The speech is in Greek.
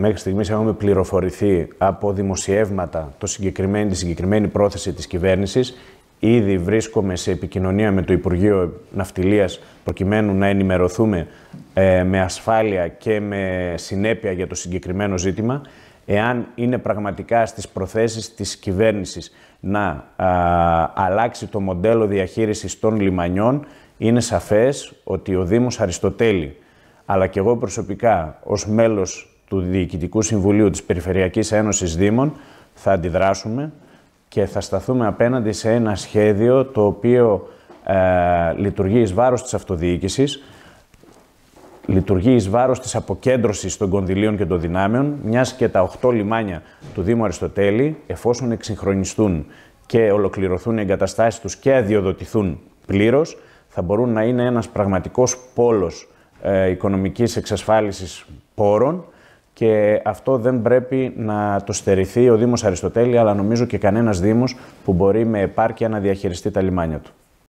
Μέχρι στιγμής έχουμε πληροφορηθεί από δημοσιεύματα το συγκεκριμένη, τη συγκεκριμένη πρόθεση της κυβέρνησης. Ήδη βρίσκομαι σε επικοινωνία με το Υπουργείο Ναυτιλίας προκειμένου να ενημερωθούμε ε, με ασφάλεια και με συνέπεια για το συγκεκριμένο ζήτημα. Εάν είναι πραγματικά στις προθέσεις της κυβέρνησης να αλλάξει το μοντέλο διαχείρισης των λιμανιών, είναι σαφές ότι ο Δήμος Αριστοτέλη, αλλά και εγώ προσωπικά ως μέλος του Διοικητικού Συμβουλίου της Περιφερειακής Ένωσης Δήμων θα αντιδράσουμε και θα σταθούμε απέναντι σε ένα σχέδιο το οποίο ε, λειτουργεί εις βάρος της αυτοδιοίκησης, λειτουργεί εις βάρος της αποκέντρωσης των κονδυλίων και των δυνάμεων, μιας και τα 8 λιμάνια του Δήμου Αριστοτέλη, εφόσον εξυγχρονιστούν και ολοκληρωθούν οι εγκαταστάσεις τους και αδειοδοτηθούν πλήρως, θα μπορούν να είναι ένας πραγματικός πόλος ε, οικονομικής εξασφάλισης πόρων, και αυτό δεν πρέπει να το στερηθεί ο Δήμος Αριστοτέλη, αλλά νομίζω και κανένας Δήμος που μπορεί με επάρκεια να διαχειριστεί τα λιμάνια του.